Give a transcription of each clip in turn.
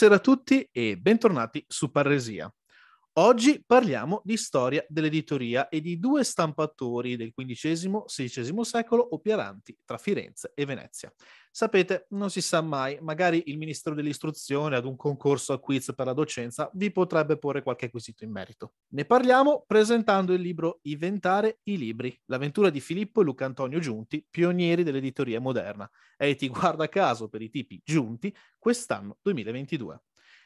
Buonasera a tutti e bentornati su Parresia. Oggi parliamo di storia dell'editoria e di due stampatori del XV-XVI secolo operanti tra Firenze e Venezia. Sapete, non si sa mai, magari il ministro dell'Istruzione ad un concorso a quiz per la docenza vi potrebbe porre qualche quesito in merito. Ne parliamo presentando il libro Inventare i libri, l'avventura di Filippo e Luca Antonio Giunti, pionieri dell'editoria moderna. E ti guarda caso per i tipi Giunti, quest'anno 2022.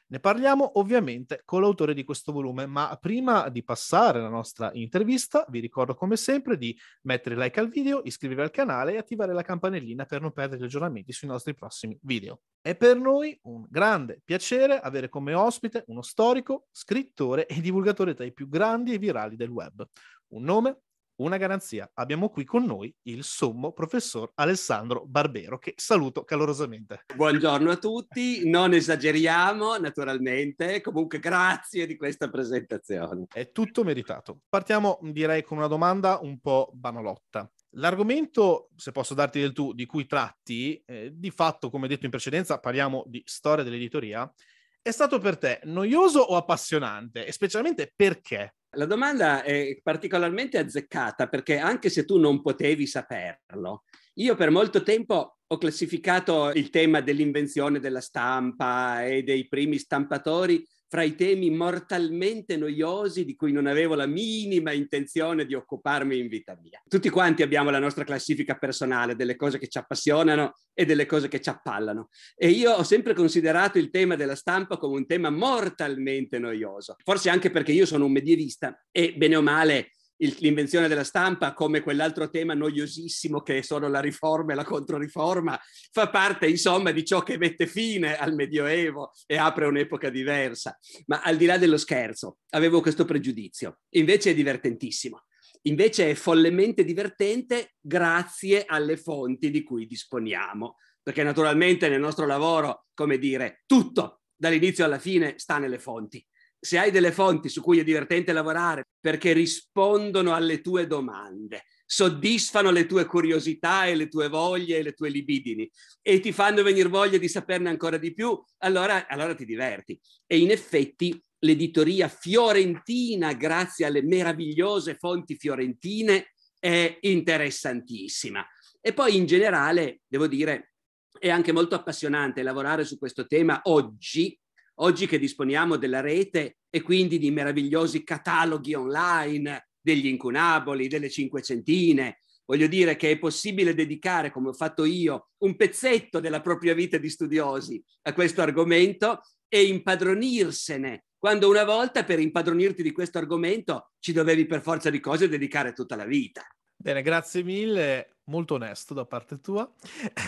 Ne parliamo ovviamente con l'autore di questo volume, ma prima di passare alla nostra intervista vi ricordo come sempre di mettere like al video, iscrivervi al canale e attivare la campanellina per non perdere gli aggiornamenti sui nostri prossimi video. È per noi un grande piacere avere come ospite uno storico, scrittore e divulgatore tra i più grandi e virali del web. Un nome una garanzia. Abbiamo qui con noi il sommo professor Alessandro Barbero, che saluto calorosamente. Buongiorno a tutti, non esageriamo naturalmente, comunque grazie di questa presentazione. È tutto meritato. Partiamo direi con una domanda un po' banolotta. L'argomento, se posso darti del tu, di cui tratti, eh, di fatto, come detto in precedenza, parliamo di storia dell'editoria, è stato per te noioso o appassionante? E specialmente perché? La domanda è particolarmente azzeccata perché anche se tu non potevi saperlo, io per molto tempo ho classificato il tema dell'invenzione della stampa e dei primi stampatori fra i temi mortalmente noiosi di cui non avevo la minima intenzione di occuparmi in vita mia. Tutti quanti abbiamo la nostra classifica personale delle cose che ci appassionano e delle cose che ci appallano e io ho sempre considerato il tema della stampa come un tema mortalmente noioso, forse anche perché io sono un medievista e bene o male il, l'invenzione della stampa come quell'altro tema noiosissimo che sono la riforma e la controriforma, fa parte insomma di ciò che mette fine al Medioevo e apre un'epoca diversa. Ma al di là dello scherzo, avevo questo pregiudizio, invece è divertentissimo. Invece è follemente divertente grazie alle fonti di cui disponiamo, perché naturalmente nel nostro lavoro, come dire, tutto dall'inizio alla fine sta nelle fonti se hai delle fonti su cui è divertente lavorare perché rispondono alle tue domande, soddisfano le tue curiosità e le tue voglie e le tue libidini e ti fanno venire voglia di saperne ancora di più, allora, allora ti diverti. E in effetti l'editoria fiorentina, grazie alle meravigliose fonti fiorentine, è interessantissima. E poi in generale, devo dire, è anche molto appassionante lavorare su questo tema oggi Oggi che disponiamo della rete e quindi di meravigliosi cataloghi online degli incunaboli, delle cinquecentine, voglio dire che è possibile dedicare, come ho fatto io, un pezzetto della propria vita di studiosi a questo argomento e impadronirsene, quando una volta per impadronirti di questo argomento ci dovevi per forza di cose dedicare tutta la vita. Bene, grazie mille, molto onesto da parte tua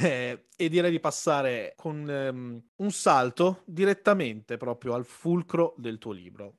eh, e direi di passare con ehm, un salto direttamente proprio al fulcro del tuo libro.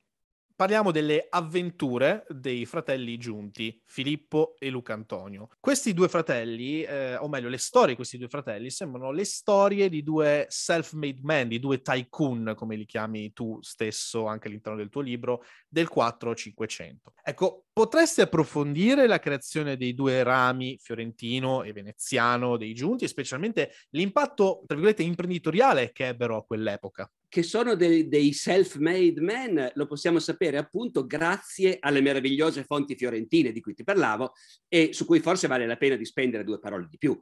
Parliamo delle avventure dei fratelli giunti, Filippo e Luca Antonio. Questi due fratelli, eh, o meglio, le storie di questi due fratelli sembrano le storie di due self-made men, di due tycoon, come li chiami tu stesso anche all'interno del tuo libro, del 4-500. Ecco, potresti approfondire la creazione dei due rami, fiorentino e veneziano, dei giunti, e specialmente l'impatto, tra virgolette, imprenditoriale che ebbero a quell'epoca? Che sono dei, dei self-made men, lo possiamo sapere appunto grazie alle meravigliose fonti fiorentine di cui ti parlavo e su cui forse vale la pena di spendere due parole di più.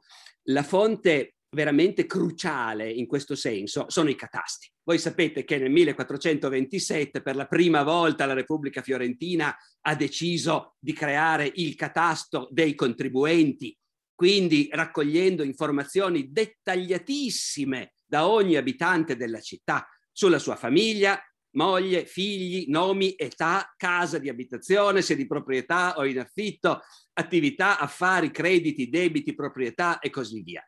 La fonte veramente cruciale in questo senso sono i catasti. Voi sapete che nel 1427 per la prima volta la Repubblica Fiorentina ha deciso di creare il catasto dei contribuenti, quindi raccogliendo informazioni dettagliatissime da ogni abitante della città sulla sua famiglia, moglie, figli, nomi, età, casa di abitazione, se di proprietà o in affitto, attività, affari, crediti, debiti, proprietà e così via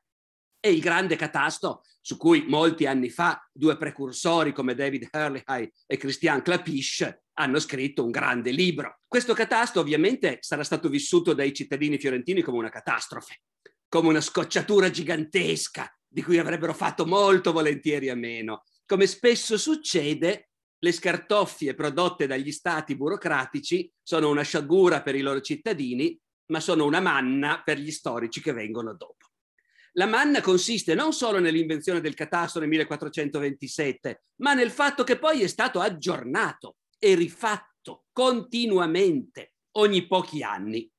e il grande catasto su cui molti anni fa due precursori come David Hurley e Christian Clapiche hanno scritto un grande libro. Questo catasto ovviamente sarà stato vissuto dai cittadini fiorentini come una catastrofe, come una scocciatura gigantesca di cui avrebbero fatto molto volentieri a meno. Come spesso succede, le scartoffie prodotte dagli stati burocratici sono una sciagura per i loro cittadini, ma sono una manna per gli storici che vengono dopo. La manna consiste non solo nell'invenzione del catastro nel 1427, ma nel fatto che poi è stato aggiornato e rifatto continuamente ogni pochi anni.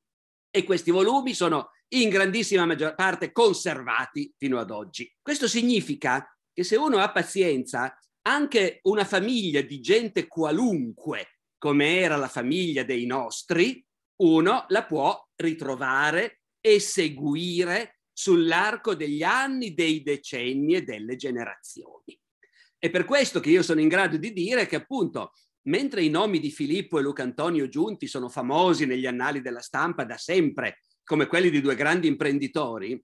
E questi volumi sono in grandissima maggior parte conservati fino ad oggi. Questo significa che se uno ha pazienza, anche una famiglia di gente qualunque, come era la famiglia dei nostri, uno la può ritrovare e seguire sull'arco degli anni, dei decenni e delle generazioni. È per questo che io sono in grado di dire che appunto, mentre i nomi di Filippo e Luca Antonio Giunti sono famosi negli annali della stampa da sempre come quelli di due grandi imprenditori,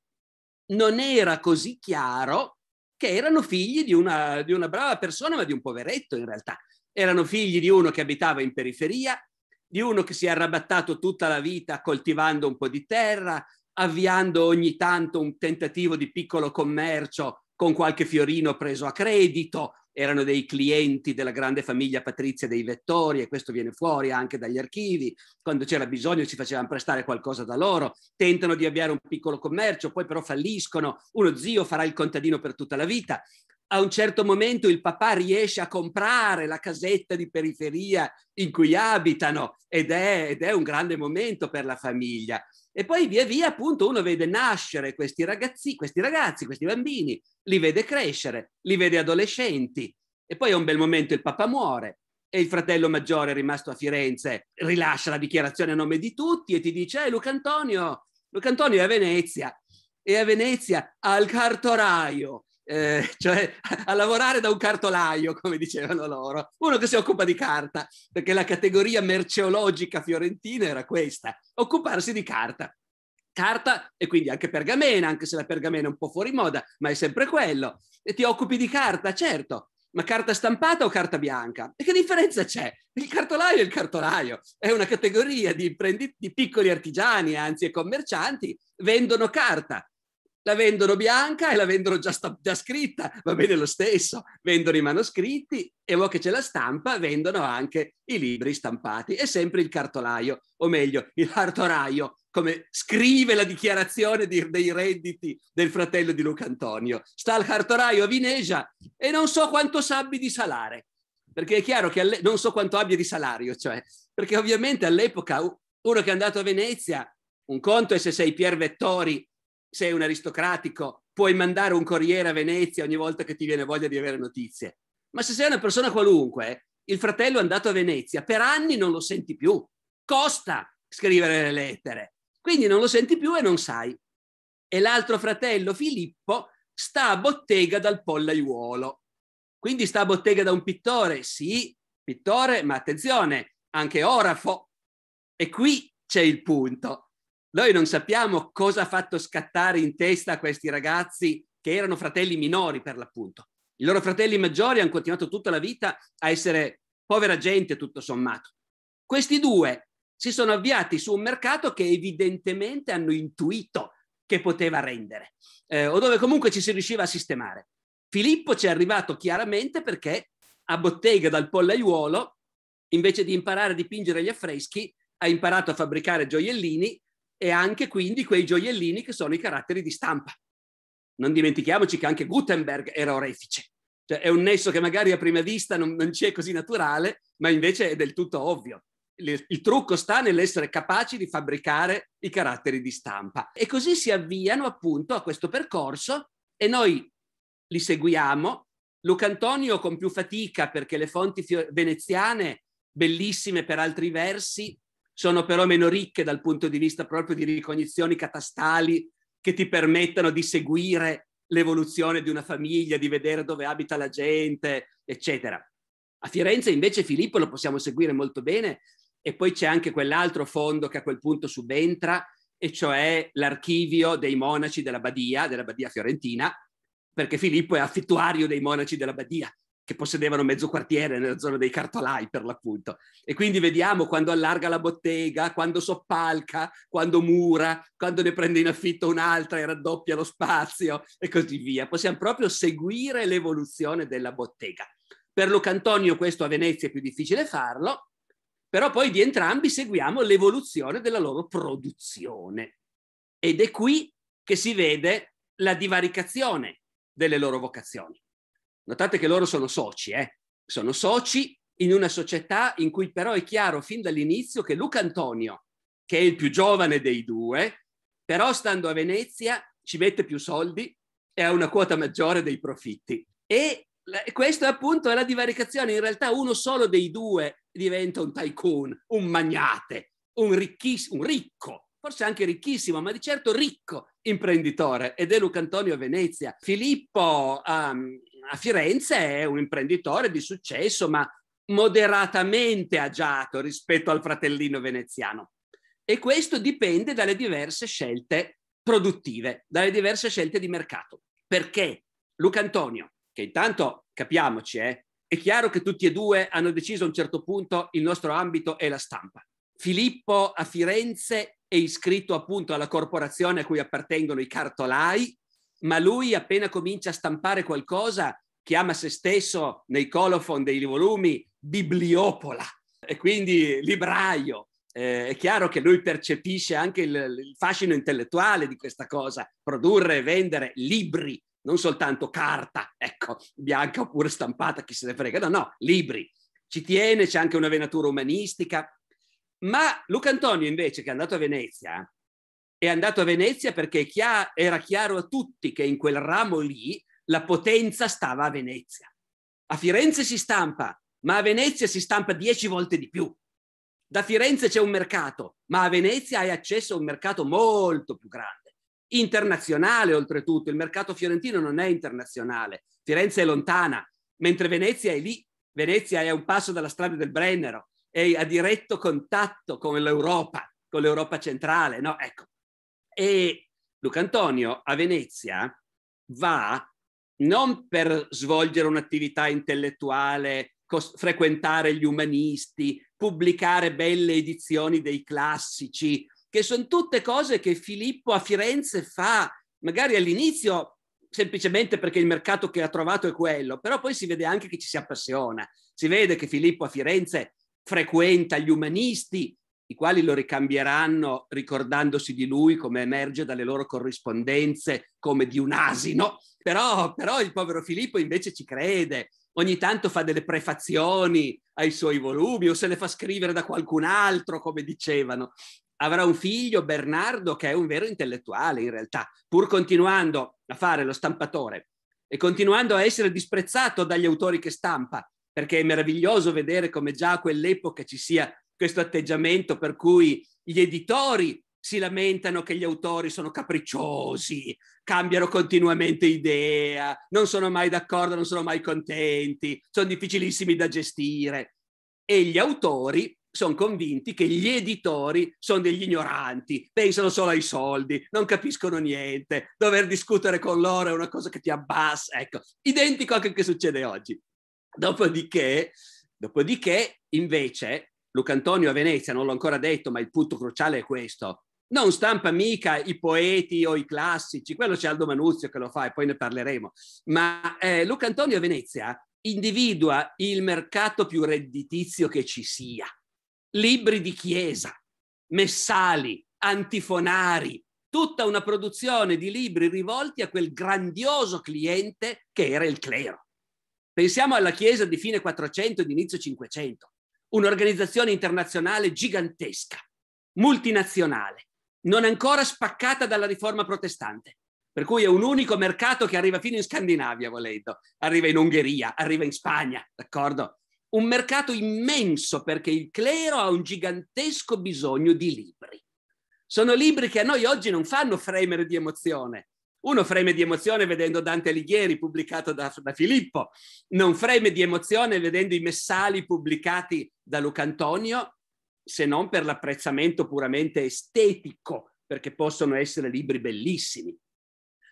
non era così chiaro che erano figli di una, di una brava persona, ma di un poveretto in realtà. Erano figli di uno che abitava in periferia, di uno che si è arrabattato tutta la vita coltivando un po' di terra, avviando ogni tanto un tentativo di piccolo commercio con qualche fiorino preso a credito, erano dei clienti della grande famiglia patrizia dei Vettori e questo viene fuori anche dagli archivi, quando c'era bisogno ci facevano prestare qualcosa da loro, tentano di avviare un piccolo commercio, poi però falliscono, uno zio farà il contadino per tutta la vita, a un certo momento il papà riesce a comprare la casetta di periferia in cui abitano ed è, ed è, un grande momento per la famiglia. E poi via via appunto uno vede nascere questi ragazzi, questi ragazzi, questi bambini, li vede crescere, li vede adolescenti e poi a un bel momento il papà muore e il fratello maggiore rimasto a Firenze rilascia la dichiarazione a nome di tutti e ti dice eh, Luca Antonio, Luca Antonio è a Venezia, è a Venezia al cartoraio eh, cioè a lavorare da un cartolaio, come dicevano loro, uno che si occupa di carta, perché la categoria merceologica fiorentina era questa, occuparsi di carta. Carta e quindi anche pergamena, anche se la pergamena è un po' fuori moda, ma è sempre quello. E ti occupi di carta, certo, ma carta stampata o carta bianca? E che differenza c'è? Il cartolaio è il cartolaio, è una categoria di, prendi- di piccoli artigiani, anzi e commercianti, vendono carta la vendono bianca e la vendono già, sta- già scritta, va bene lo stesso, vendono i manoscritti e ora che c'è la stampa vendono anche i libri stampati e sempre il cartolaio, o meglio il cartoraio, come scrive la dichiarazione di, dei redditi del fratello di Luca Antonio. Sta al cartoraio a Vinesia e non so quanto sabbi di salare, perché è chiaro che alle- non so quanto abbia di salario, cioè, perché ovviamente all'epoca uno che è andato a Venezia, un conto è se sei Pier Vettori sei un aristocratico, puoi mandare un corriere a Venezia ogni volta che ti viene voglia di avere notizie. Ma se sei una persona qualunque, il fratello è andato a Venezia, per anni non lo senti più. Costa scrivere le lettere. Quindi non lo senti più e non sai. E l'altro fratello, Filippo, sta a bottega dal pollaiuolo. Quindi sta a bottega da un pittore, sì, pittore, ma attenzione, anche orafo. E qui c'è il punto. Noi non sappiamo cosa ha fatto scattare in testa a questi ragazzi che erano fratelli minori per l'appunto. I loro fratelli maggiori hanno continuato tutta la vita a essere povera gente tutto sommato. Questi due si sono avviati su un mercato che evidentemente hanno intuito che poteva rendere eh, o dove comunque ci si riusciva a sistemare. Filippo ci è arrivato chiaramente perché a bottega dal pollaiuolo, invece di imparare a dipingere gli affreschi, ha imparato a fabbricare gioiellini e anche quindi quei gioiellini che sono i caratteri di stampa. Non dimentichiamoci che anche Gutenberg era orefice. Cioè, è un nesso che magari a prima vista non, non ci è così naturale, ma invece è del tutto ovvio. Il, il trucco sta nell'essere capaci di fabbricare i caratteri di stampa. E così si avviano appunto a questo percorso e noi li seguiamo. Luca Antonio con più fatica perché le fonti veneziane, bellissime per altri versi, sono però meno ricche dal punto di vista proprio di ricognizioni catastali che ti permettano di seguire l'evoluzione di una famiglia, di vedere dove abita la gente, eccetera. A Firenze invece Filippo lo possiamo seguire molto bene e poi c'è anche quell'altro fondo che a quel punto subentra, e cioè l'archivio dei monaci della Badia, della Badia fiorentina, perché Filippo è affittuario dei monaci della Badia, che possedevano mezzo quartiere nella zona dei cartolai per l'appunto. E quindi vediamo quando allarga la bottega, quando soppalca, quando mura, quando ne prende in affitto un'altra e raddoppia lo spazio e così via. Possiamo proprio seguire l'evoluzione della bottega. Per Locantonio questo a Venezia è più difficile farlo, però poi di entrambi seguiamo l'evoluzione della loro produzione. Ed è qui che si vede la divaricazione delle loro vocazioni Notate che loro sono soci, eh? sono soci in una società in cui però è chiaro fin dall'inizio che Luca Antonio, che è il più giovane dei due, però stando a Venezia ci mette più soldi e ha una quota maggiore dei profitti. E questa appunto è la divaricazione. In realtà uno solo dei due diventa un tycoon, un magnate, un, ricchiss- un ricco, forse anche ricchissimo, ma di certo ricco imprenditore ed è Luca Antonio a Venezia. Filippo um, a Firenze è un imprenditore di successo, ma moderatamente agiato rispetto al fratellino veneziano. E questo dipende dalle diverse scelte produttive, dalle diverse scelte di mercato. Perché Luca Antonio, che intanto capiamoci, eh, è chiaro che tutti e due hanno deciso a un certo punto il nostro ambito è la stampa. Filippo a Firenze è iscritto appunto alla corporazione a cui appartengono i cartolai, ma lui appena comincia a stampare qualcosa chiama se stesso nei colophon dei volumi bibliopola e quindi libraio. Eh, è chiaro che lui percepisce anche il, il fascino intellettuale di questa cosa, produrre e vendere libri, non soltanto carta, ecco, bianca oppure stampata, chi se ne frega, no, no, libri. Ci tiene, c'è anche una venatura umanistica. Ma Luca Antonio invece, che è andato a Venezia, è andato a Venezia perché chiaro, era chiaro a tutti che in quel ramo lì la potenza stava a Venezia. A Firenze si stampa, ma a Venezia si stampa dieci volte di più. Da Firenze c'è un mercato, ma a Venezia hai accesso a un mercato molto più grande, internazionale oltretutto. Il mercato fiorentino non è internazionale, Firenze è lontana, mentre Venezia è lì. Venezia è a un passo dalla strada del Brennero, è a diretto contatto con l'Europa, con l'Europa centrale. No, ecco, e Luca Antonio a Venezia va non per svolgere un'attività intellettuale, cos- frequentare gli umanisti, pubblicare belle edizioni dei classici, che sono tutte cose che Filippo a Firenze fa, magari all'inizio semplicemente perché il mercato che ha trovato è quello, però poi si vede anche che ci si appassiona, si vede che Filippo a Firenze frequenta gli umanisti, i quali lo ricambieranno ricordandosi di lui come emerge dalle loro corrispondenze come di un asino. Però, però il povero Filippo invece ci crede, ogni tanto fa delle prefazioni ai suoi volumi o se le fa scrivere da qualcun altro, come dicevano. Avrà un figlio, Bernardo, che è un vero intellettuale in realtà, pur continuando a fare lo stampatore e continuando a essere disprezzato dagli autori che stampa, perché è meraviglioso vedere come già a quell'epoca ci sia questo atteggiamento per cui gli editori si lamentano che gli autori sono capricciosi, cambiano continuamente idea, non sono mai d'accordo, non sono mai contenti, sono difficilissimi da gestire. E gli autori sono convinti che gli editori sono degli ignoranti, pensano solo ai soldi, non capiscono niente, dover discutere con loro è una cosa che ti abbassa, ecco, identico a quello che succede oggi. Dopodiché, dopodiché invece, Luca Antonio a Venezia, non l'ho ancora detto, ma il punto cruciale è questo. Non stampa mica i poeti o i classici, quello c'è Aldo Manuzio che lo fa e poi ne parleremo, ma eh, Luca Antonio a Venezia individua il mercato più redditizio che ci sia. Libri di chiesa, messali, antifonari, tutta una produzione di libri rivolti a quel grandioso cliente che era il clero. Pensiamo alla chiesa di fine 400 e di inizio 500 un'organizzazione internazionale gigantesca, multinazionale, non ancora spaccata dalla riforma protestante, per cui è un unico mercato che arriva fino in Scandinavia, volendo, arriva in Ungheria, arriva in Spagna, d'accordo? Un mercato immenso perché il clero ha un gigantesco bisogno di libri. Sono libri che a noi oggi non fanno fremere di emozione, uno freme di emozione vedendo Dante Alighieri pubblicato da, da Filippo, non freme di emozione vedendo i messali pubblicati da Luca Antonio, se non per l'apprezzamento puramente estetico, perché possono essere libri bellissimi.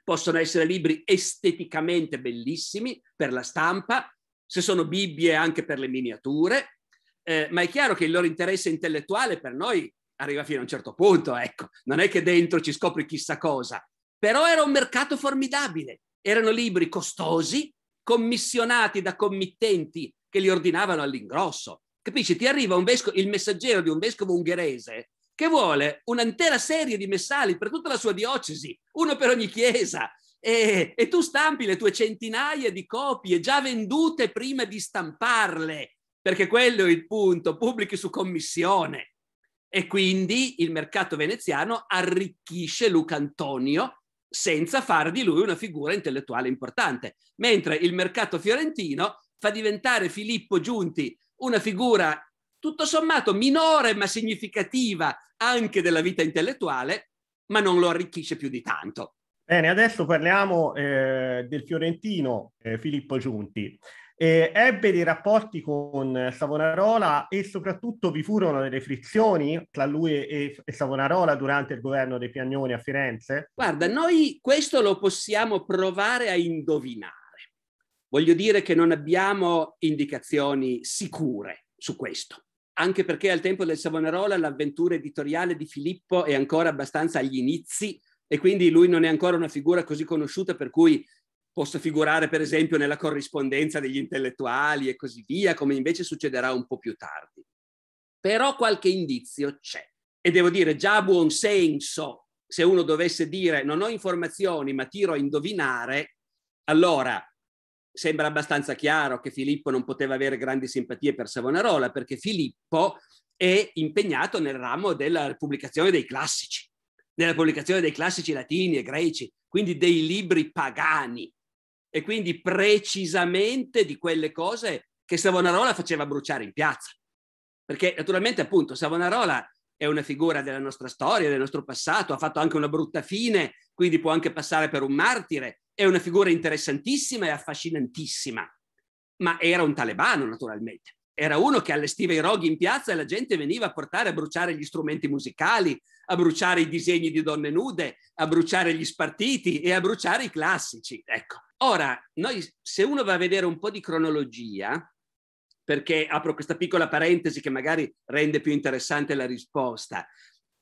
Possono essere libri esteticamente bellissimi per la stampa, se sono Bibbie anche per le miniature, eh, ma è chiaro che il loro interesse intellettuale per noi arriva fino a un certo punto, ecco, non è che dentro ci scopri chissà cosa, però era un mercato formidabile. Erano libri costosi, commissionati da committenti che li ordinavano all'ingrosso. Capisci? Ti arriva vescovo, il messaggero di un vescovo ungherese che vuole un'intera serie di messali per tutta la sua diocesi, uno per ogni chiesa. E, e tu stampi le tue centinaia di copie già vendute prima di stamparle, perché quello è il punto, pubblichi su commissione. E quindi il mercato veneziano arricchisce Luca Antonio senza fare di lui una figura intellettuale importante, mentre il mercato fiorentino fa diventare Filippo Giunti una figura tutto sommato minore ma significativa anche della vita intellettuale, ma non lo arricchisce più di tanto. Bene, adesso parliamo eh, del fiorentino eh, Filippo Giunti. Eh, ebbe dei rapporti con Savonarola e soprattutto vi furono delle frizioni tra lui e, e Savonarola durante il governo dei Piagnoni a Firenze? Guarda, noi questo lo possiamo provare a indovinare. Voglio dire che non abbiamo indicazioni sicure su questo anche perché al tempo del Savonarola l'avventura editoriale di Filippo è ancora abbastanza agli inizi e quindi lui non è ancora una figura così conosciuta per cui posso figurare per esempio nella corrispondenza degli intellettuali e così via, come invece succederà un po' più tardi. Però qualche indizio c'è. E devo dire, già a buon senso, se uno dovesse dire non ho informazioni ma tiro a indovinare, allora sembra abbastanza chiaro che Filippo non poteva avere grandi simpatie per Savonarola, perché Filippo è impegnato nel ramo della pubblicazione dei classici, nella pubblicazione dei classici latini e greci, quindi dei libri pagani, e quindi precisamente di quelle cose che Savonarola faceva bruciare in piazza. Perché naturalmente appunto Savonarola è una figura della nostra storia, del nostro passato, ha fatto anche una brutta fine, quindi può anche passare per un martire, è una figura interessantissima e affascinantissima, ma era un talebano naturalmente. Era uno che allestiva i roghi in piazza e la gente veniva a portare a bruciare gli strumenti musicali, a bruciare i disegni di donne nude, a bruciare gli spartiti e a bruciare i classici. Ecco, Ora, noi, se uno va a vedere un po' di cronologia, perché apro questa piccola parentesi che magari rende più interessante la risposta,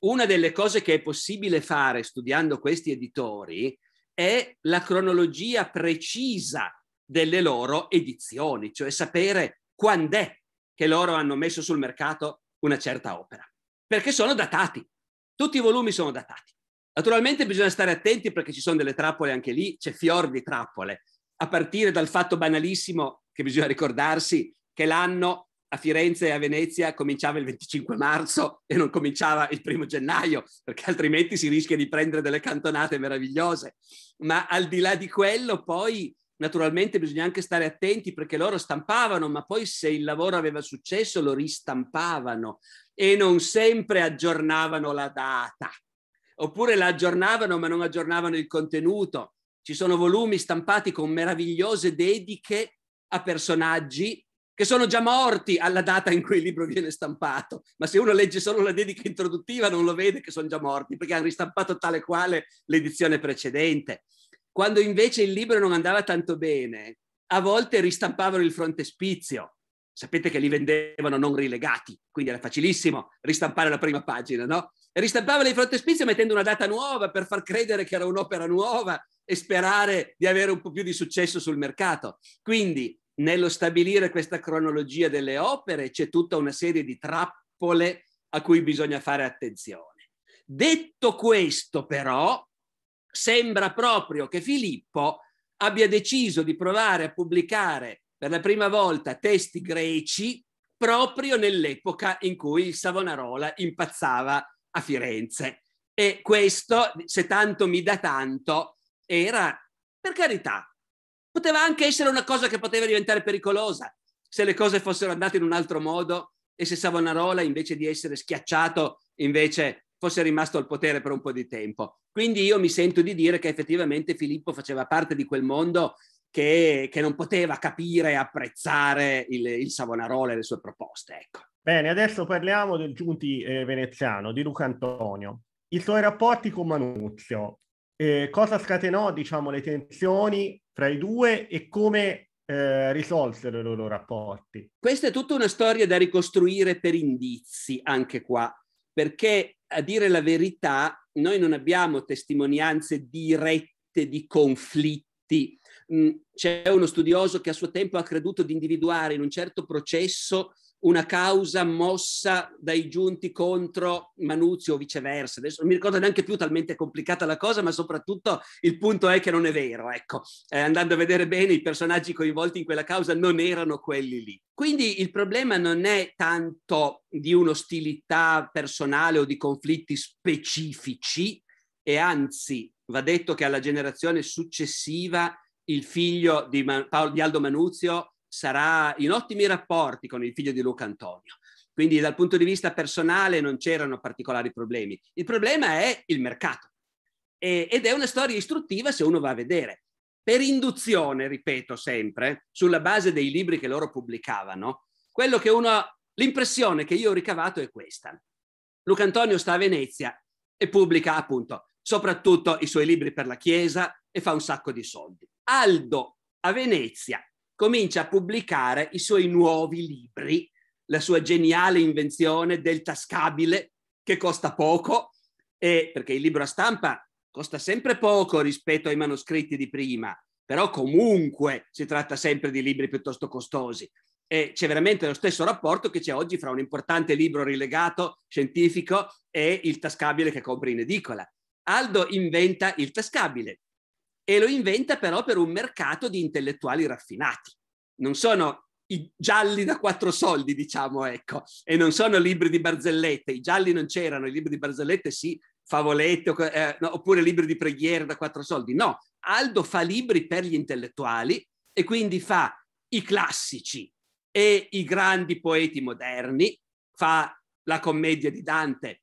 una delle cose che è possibile fare studiando questi editori è la cronologia precisa delle loro edizioni, cioè sapere quando è che loro hanno messo sul mercato una certa opera, perché sono datati, tutti i volumi sono datati. Naturalmente bisogna stare attenti perché ci sono delle trappole anche lì, c'è fior di trappole, a partire dal fatto banalissimo che bisogna ricordarsi che l'anno a Firenze e a Venezia cominciava il 25 marzo e non cominciava il primo gennaio, perché altrimenti si rischia di prendere delle cantonate meravigliose. Ma al di là di quello, poi naturalmente bisogna anche stare attenti perché loro stampavano, ma poi se il lavoro aveva successo lo ristampavano e non sempre aggiornavano la data oppure la aggiornavano ma non aggiornavano il contenuto. Ci sono volumi stampati con meravigliose dediche a personaggi che sono già morti alla data in cui il libro viene stampato, ma se uno legge solo la dedica introduttiva non lo vede che sono già morti, perché hanno ristampato tale quale l'edizione precedente. Quando invece il libro non andava tanto bene, a volte ristampavano il frontespizio, Sapete che li vendevano non rilegati, quindi era facilissimo ristampare la prima pagina, no? E ristampavano i frontespizio mettendo una data nuova per far credere che era un'opera nuova e sperare di avere un po' più di successo sul mercato. Quindi, nello stabilire questa cronologia delle opere c'è tutta una serie di trappole a cui bisogna fare attenzione. Detto questo, però, sembra proprio che Filippo abbia deciso di provare a pubblicare per la prima volta testi greci proprio nell'epoca in cui Savonarola impazzava a Firenze. E questo, se tanto mi dà tanto, era, per carità, poteva anche essere una cosa che poteva diventare pericolosa se le cose fossero andate in un altro modo e se Savonarola, invece di essere schiacciato, invece fosse rimasto al potere per un po' di tempo. Quindi io mi sento di dire che effettivamente Filippo faceva parte di quel mondo che, che non poteva capire e apprezzare il, il Savonarola e le sue proposte. Ecco. Bene, adesso parliamo del Giunti eh, veneziano, di Luca Antonio. I suoi rapporti con Manuzio, eh, cosa scatenò diciamo, le tensioni fra i due e come eh, risolsero i loro rapporti? Questa è tutta una storia da ricostruire per indizi, anche qua, perché a dire la verità noi non abbiamo testimonianze dirette di conflitti Mm, c'è uno studioso che a suo tempo ha creduto di individuare in un certo processo una causa mossa dai giunti contro Manuzio o viceversa. Adesso non mi ricordo neanche più talmente complicata la cosa, ma soprattutto il punto è che non è vero. Ecco, eh, andando a vedere bene i personaggi coinvolti in quella causa non erano quelli lì. Quindi il problema non è tanto di un'ostilità personale o di conflitti specifici, e anzi va detto che alla generazione successiva il figlio di, Man- Paolo, di Aldo Manuzio sarà in ottimi rapporti con il figlio di Luca Antonio. Quindi dal punto di vista personale non c'erano particolari problemi. Il problema è il mercato e, ed è una storia istruttiva se uno va a vedere. Per induzione, ripeto sempre, sulla base dei libri che loro pubblicavano, quello che uno, l'impressione che io ho ricavato è questa. Luca Antonio sta a Venezia e pubblica appunto soprattutto i suoi libri per la Chiesa e fa un sacco di soldi. Aldo a Venezia comincia a pubblicare i suoi nuovi libri, la sua geniale invenzione del tascabile che costa poco, e, perché il libro a stampa costa sempre poco rispetto ai manoscritti di prima, però comunque si tratta sempre di libri piuttosto costosi. E c'è veramente lo stesso rapporto che c'è oggi fra un importante libro rilegato scientifico e il tascabile che compri in edicola. Aldo inventa il tascabile, e lo inventa però per un mercato di intellettuali raffinati. Non sono i gialli da quattro soldi, diciamo, ecco, e non sono libri di barzellette, i gialli non c'erano, i libri di barzellette sì, favolette eh, no, oppure libri di preghiera da quattro soldi. No, Aldo fa libri per gli intellettuali e quindi fa i classici e i grandi poeti moderni, fa la commedia di Dante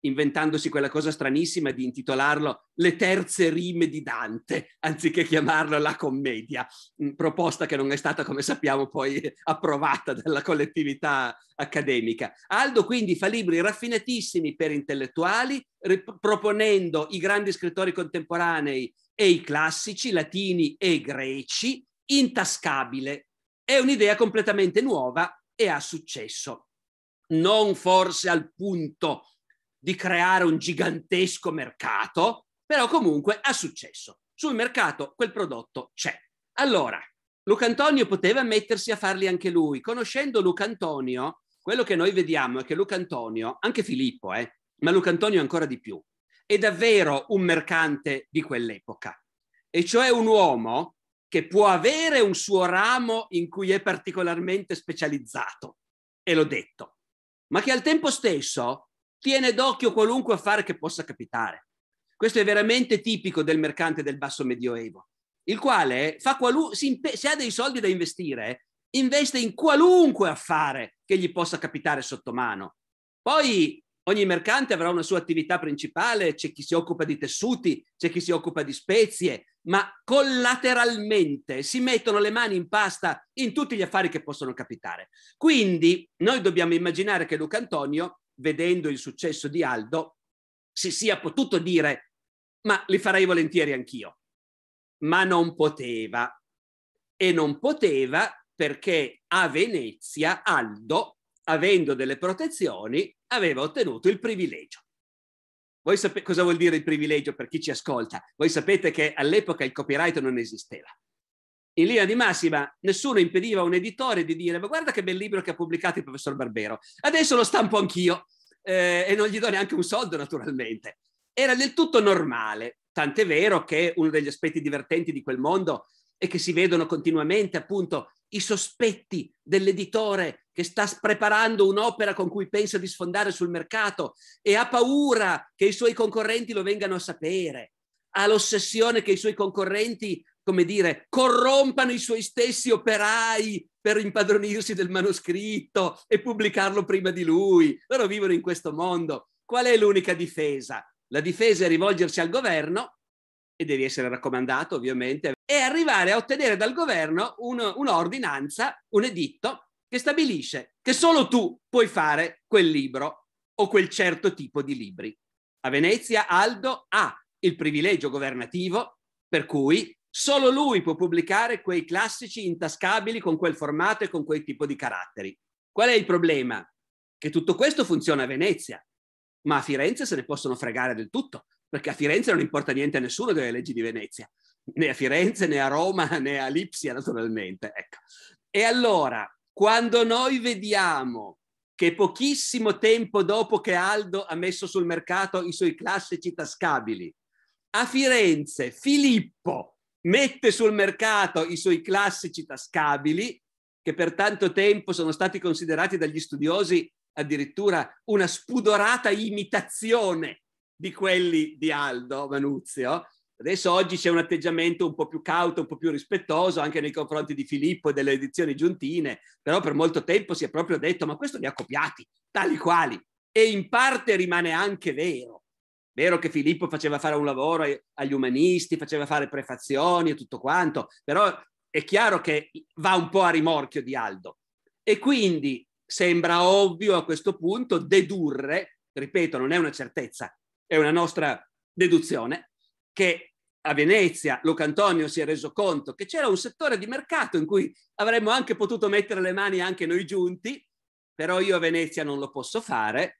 inventandosi quella cosa stranissima di intitolarlo Le terze rime di Dante, anziché chiamarlo La commedia, mm, proposta che non è stata, come sappiamo, poi approvata dalla collettività accademica. Aldo quindi fa libri raffinatissimi per intellettuali, rip- proponendo i grandi scrittori contemporanei e i classici, latini e greci, intascabile. È un'idea completamente nuova e ha successo. Non forse al punto di creare un gigantesco mercato, però comunque ha successo. Sul mercato quel prodotto c'è. Allora, Luca Antonio poteva mettersi a farli anche lui. Conoscendo Luca Antonio, quello che noi vediamo è che Luca Antonio, anche Filippo, eh, ma Luca Antonio ancora di più, è davvero un mercante di quell'epoca. E cioè un uomo che può avere un suo ramo in cui è particolarmente specializzato, e l'ho detto, ma che al tempo stesso tiene d'occhio qualunque affare che possa capitare. Questo è veramente tipico del mercante del basso medioevo, il quale fa qualu- impe- se ha dei soldi da investire, investe in qualunque affare che gli possa capitare sotto mano. Poi ogni mercante avrà una sua attività principale, c'è chi si occupa di tessuti, c'è chi si occupa di spezie, ma collateralmente si mettono le mani in pasta in tutti gli affari che possono capitare. Quindi noi dobbiamo immaginare che Luca Antonio vedendo il successo di Aldo, si sia potuto dire, ma li farei volentieri anch'io. Ma non poteva. E non poteva perché a Venezia Aldo, avendo delle protezioni, aveva ottenuto il privilegio. Voi sapete cosa vuol dire il privilegio per chi ci ascolta? Voi sapete che all'epoca il copyright non esisteva in linea di massima nessuno impediva a un editore di dire ma guarda che bel libro che ha pubblicato il professor Barbero, adesso lo stampo anch'io eh, e non gli do neanche un soldo naturalmente. Era del tutto normale, tant'è vero che uno degli aspetti divertenti di quel mondo è che si vedono continuamente appunto i sospetti dell'editore che sta preparando un'opera con cui pensa di sfondare sul mercato e ha paura che i suoi concorrenti lo vengano a sapere, ha l'ossessione che i suoi concorrenti come dire, corrompano i suoi stessi operai per impadronirsi del manoscritto e pubblicarlo prima di lui. Loro vivono in questo mondo. Qual è l'unica difesa? La difesa è rivolgersi al governo, e devi essere raccomandato ovviamente, e arrivare a ottenere dal governo un, un'ordinanza, un editto che stabilisce che solo tu puoi fare quel libro o quel certo tipo di libri. A Venezia Aldo ha il privilegio governativo per cui Solo lui può pubblicare quei classici intascabili con quel formato e con quel tipo di caratteri. Qual è il problema? Che tutto questo funziona a Venezia, ma a Firenze se ne possono fregare del tutto, perché a Firenze non importa niente a nessuno delle leggi di Venezia, né a Firenze, né a Roma, né a Lipsia, naturalmente. Ecco. E allora, quando noi vediamo che pochissimo tempo dopo che Aldo ha messo sul mercato i suoi classici tascabili, a Firenze Filippo mette sul mercato i suoi classici tascabili, che per tanto tempo sono stati considerati dagli studiosi addirittura una spudorata imitazione di quelli di Aldo Manuzio. Adesso oggi c'è un atteggiamento un po' più cauto, un po' più rispettoso anche nei confronti di Filippo e delle edizioni giuntine, però per molto tempo si è proprio detto ma questo li ha copiati, tali quali. E in parte rimane anche vero, Vero che Filippo faceva fare un lavoro agli umanisti, faceva fare prefazioni e tutto quanto, però è chiaro che va un po' a rimorchio di Aldo. E quindi sembra ovvio a questo punto dedurre, ripeto, non è una certezza, è una nostra deduzione, che a Venezia Luca Antonio si è reso conto che c'era un settore di mercato in cui avremmo anche potuto mettere le mani anche noi giunti, però io a Venezia non lo posso fare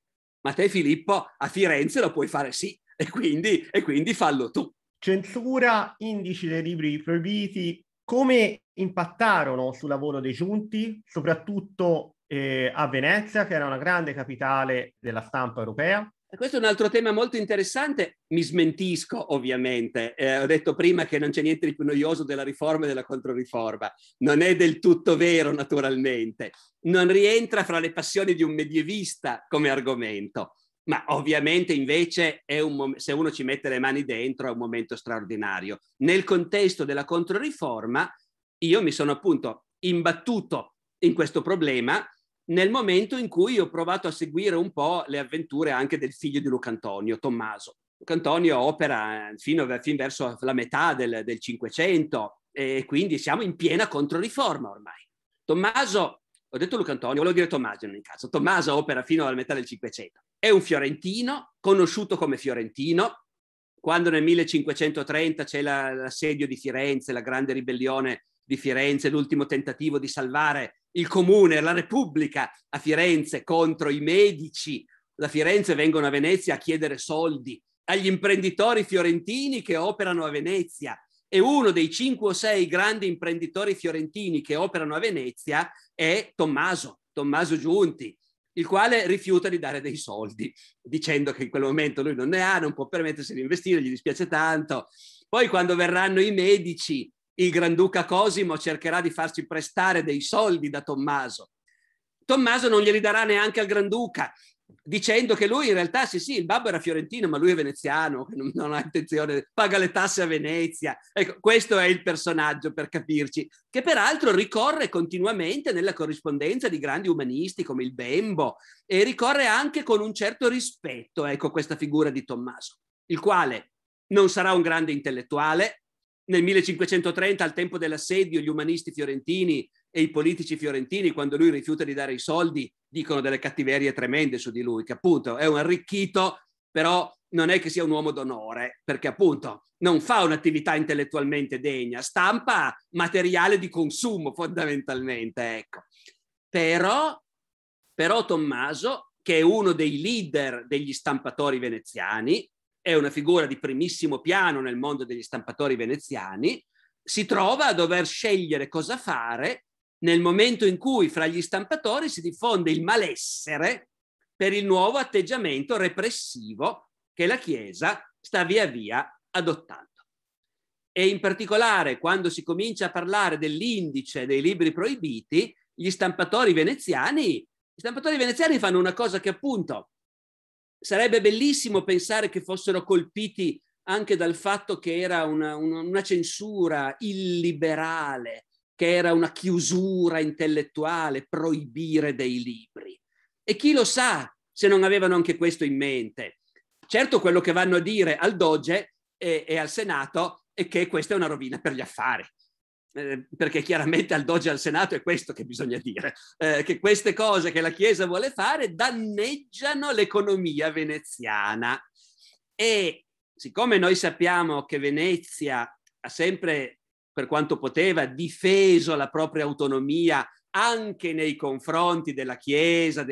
ma te Filippo a Firenze lo puoi fare sì, e quindi, e quindi fallo tu. Censura, indici dei libri proibiti, come impattarono sul lavoro dei giunti, soprattutto eh, a Venezia, che era una grande capitale della stampa europea? Questo è un altro tema molto interessante, mi smentisco ovviamente, eh, ho detto prima che non c'è niente di più noioso della riforma e della controriforma, non è del tutto vero naturalmente, non rientra fra le passioni di un medievista come argomento, ma ovviamente invece un mom- se uno ci mette le mani dentro è un momento straordinario. Nel contesto della controriforma io mi sono appunto imbattuto in questo problema nel momento in cui ho provato a seguire un po' le avventure anche del figlio di Luca Antonio, Tommaso. Luca Antonio opera fino, fin verso la metà del, Cinquecento e quindi siamo in piena controriforma ormai. Tommaso, ho detto Luca Antonio, volevo dire Tommaso in ogni caso, Tommaso opera fino alla metà del Cinquecento. È un fiorentino, conosciuto come fiorentino, quando nel 1530 c'è la, l'assedio di Firenze, la grande ribellione di Firenze, l'ultimo tentativo di salvare il comune, la Repubblica a Firenze contro i medici, da Firenze vengono a Venezia a chiedere soldi, agli imprenditori fiorentini che operano a Venezia. E uno dei cinque o sei grandi imprenditori fiorentini che operano a Venezia è Tommaso, Tommaso Giunti, il quale rifiuta di dare dei soldi, dicendo che in quel momento lui non ne ha, non può permettersi di investire, gli dispiace tanto. Poi quando verranno i medici il Granduca Cosimo cercherà di farsi prestare dei soldi da Tommaso. Tommaso non glieli darà neanche al Granduca, dicendo che lui in realtà sì sì il babbo era fiorentino ma lui è veneziano non ha intenzione paga le tasse a Venezia ecco questo è il personaggio per capirci che peraltro ricorre continuamente nella corrispondenza di grandi umanisti come il Bembo e ricorre anche con un certo rispetto ecco questa figura di Tommaso il quale non sarà un grande intellettuale nel 1530, al tempo dell'assedio, gli umanisti fiorentini e i politici fiorentini, quando lui rifiuta di dare i soldi, dicono delle cattiverie tremende su di lui, che appunto è un arricchito, però non è che sia un uomo d'onore, perché appunto non fa un'attività intellettualmente degna, stampa materiale di consumo fondamentalmente, ecco. Però, però Tommaso, che è uno dei leader degli stampatori veneziani, è una figura di primissimo piano nel mondo degli stampatori veneziani, si trova a dover scegliere cosa fare nel momento in cui fra gli stampatori si diffonde il malessere per il nuovo atteggiamento repressivo che la Chiesa sta via via adottando. E in particolare quando si comincia a parlare dell'indice dei libri proibiti, gli stampatori veneziani, gli stampatori veneziani fanno una cosa che appunto Sarebbe bellissimo pensare che fossero colpiti anche dal fatto che era una, una, una censura illiberale, che era una chiusura intellettuale, proibire dei libri. E chi lo sa se non avevano anche questo in mente? Certo quello che vanno a dire al Doge e, e al Senato è che questa è una rovina per gli affari. Ehm, perché chiaramente al Doge e al Senato è questo che bisogna dire, eh, che queste cose che la Chiesa vuole fare danneggiano l'economia veneziana. E siccome noi sappiamo che Venezia ha sempre, per quanto poteva, difeso la propria autonomia anche nei confronti della Chiesa,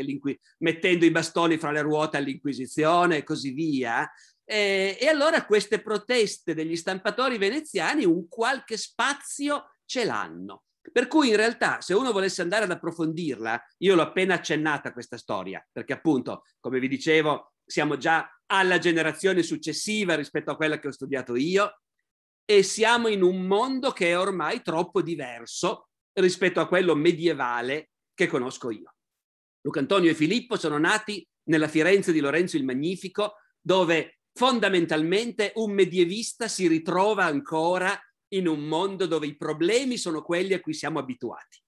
mettendo i bastoni fra le ruote all'Inquisizione e così via, eh, e allora queste proteste degli stampatori veneziani un qualche spazio ce l'hanno. Per cui in realtà se uno volesse andare ad approfondirla, io l'ho appena accennata questa storia, perché appunto, come vi dicevo, siamo già alla generazione successiva rispetto a quella che ho studiato io e siamo in un mondo che è ormai troppo diverso rispetto a quello medievale che conosco io. Luca Antonio e Filippo sono nati nella Firenze di Lorenzo il Magnifico, dove fondamentalmente un medievista si ritrova ancora in un mondo dove i problemi sono quelli a cui siamo abituati.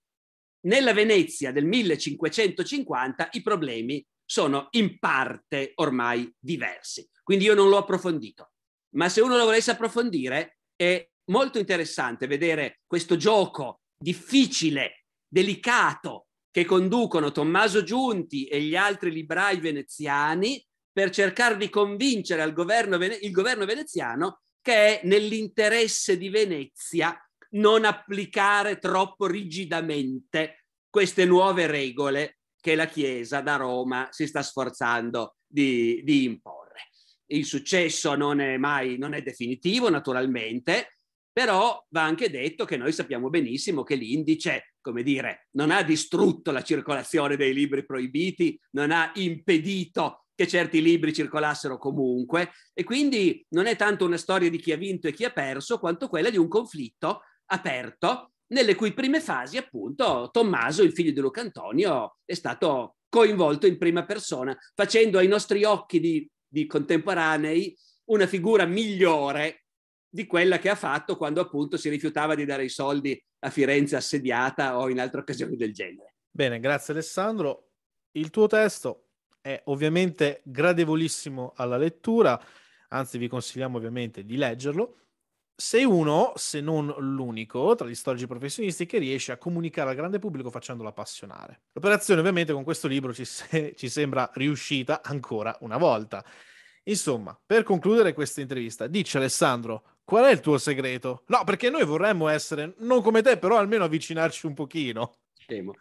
Nella Venezia del 1550 i problemi sono in parte ormai diversi, quindi io non l'ho approfondito. Ma se uno lo volesse approfondire è molto interessante vedere questo gioco difficile, delicato, che conducono Tommaso Giunti e gli altri librai veneziani per cercare di convincere governo, il governo veneziano che è nell'interesse di Venezia non applicare troppo rigidamente queste nuove regole che la Chiesa da Roma si sta sforzando di, di imporre. Il successo non è mai non è definitivo, naturalmente, però va anche detto che noi sappiamo benissimo che l'indice, come dire, non ha distrutto la circolazione dei libri proibiti, non ha impedito che certi libri circolassero comunque e quindi non è tanto una storia di chi ha vinto e chi ha perso quanto quella di un conflitto aperto nelle cui prime fasi appunto Tommaso, il figlio di Luca Antonio, è stato coinvolto in prima persona, facendo ai nostri occhi di, di contemporanei una figura migliore di quella che ha fatto quando appunto si rifiutava di dare i soldi a Firenze assediata o in altre occasioni del genere. Bene, grazie Alessandro. Il tuo testo è ovviamente gradevolissimo alla lettura, anzi vi consigliamo ovviamente di leggerlo. Sei uno, se non l'unico, tra gli storici professionisti che riesce a comunicare al grande pubblico facendolo appassionare. L'operazione ovviamente con questo libro ci, se- ci sembra riuscita ancora una volta. Insomma, per concludere questa intervista, dice Alessandro, qual è il tuo segreto? No, perché noi vorremmo essere, non come te, però almeno avvicinarci un pochino. Scemo.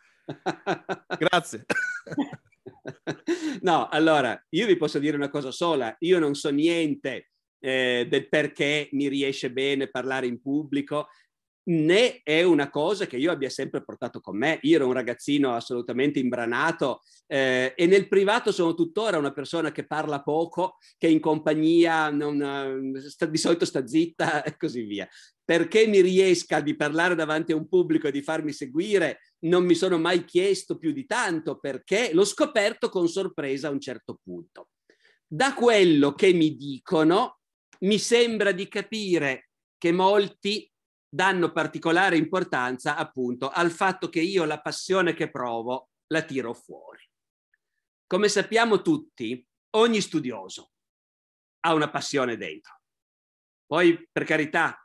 Grazie. no, allora, io vi posso dire una cosa sola, io non so niente eh, del perché mi riesce bene parlare in pubblico, né è una cosa che io abbia sempre portato con me. Io ero un ragazzino assolutamente imbranato eh, e nel privato sono tuttora una persona che parla poco, che in compagnia non, eh, sta, di solito sta zitta e così via perché mi riesca di parlare davanti a un pubblico e di farmi seguire, non mi sono mai chiesto più di tanto perché l'ho scoperto con sorpresa a un certo punto. Da quello che mi dicono, mi sembra di capire che molti danno particolare importanza appunto al fatto che io la passione che provo la tiro fuori. Come sappiamo tutti, ogni studioso ha una passione dentro. Poi, per carità,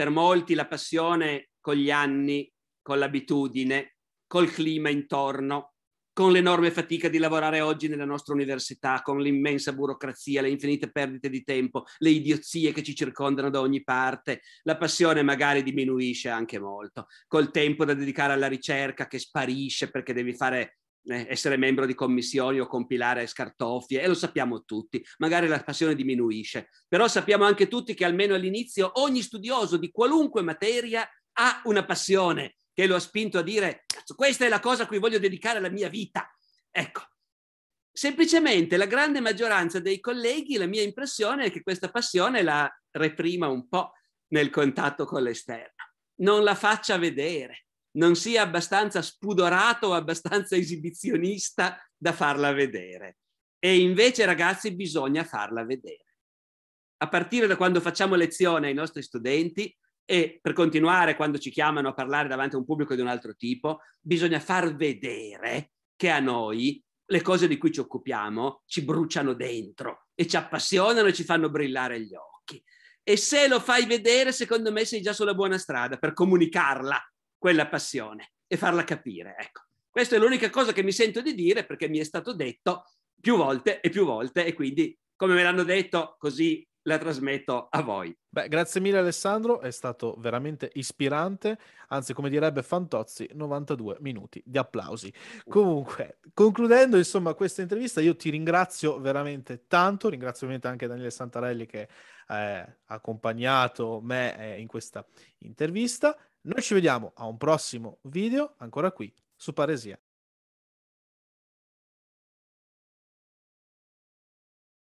per molti la passione con gli anni, con l'abitudine, col clima intorno, con l'enorme fatica di lavorare oggi nella nostra università, con l'immensa burocrazia, le infinite perdite di tempo, le idiozie che ci circondano da ogni parte, la passione magari diminuisce anche molto, col tempo da dedicare alla ricerca che sparisce perché devi fare eh, essere membro di commissioni o compilare scartoffie e lo sappiamo tutti, magari la passione diminuisce, però sappiamo anche tutti che almeno all'inizio ogni studioso di qualunque materia ha una passione che lo ha spinto a dire questa è la cosa a cui voglio dedicare la mia vita. Ecco, semplicemente la grande maggioranza dei colleghi, la mia impressione è che questa passione la reprima un po' nel contatto con l'esterno, non la faccia vedere non sia abbastanza spudorato o abbastanza esibizionista da farla vedere. E invece, ragazzi, bisogna farla vedere. A partire da quando facciamo lezione ai nostri studenti e per continuare quando ci chiamano a parlare davanti a un pubblico di un altro tipo, bisogna far vedere che a noi le cose di cui ci occupiamo ci bruciano dentro e ci appassionano e ci fanno brillare gli occhi. E se lo fai vedere, secondo me sei già sulla buona strada per comunicarla quella passione e farla capire. Ecco, questa è l'unica cosa che mi sento di dire perché mi è stato detto più volte e più volte e quindi come me l'hanno detto così la trasmetto a voi. Beh, grazie mille Alessandro, è stato veramente ispirante, anzi come direbbe Fantozzi, 92 minuti di applausi. Comunque, concludendo insomma questa intervista, io ti ringrazio veramente tanto, ringrazio ovviamente anche Daniele Santarelli che eh, ha eh, accompagnato me eh, in questa intervista noi ci vediamo a un prossimo video ancora qui su Paresia.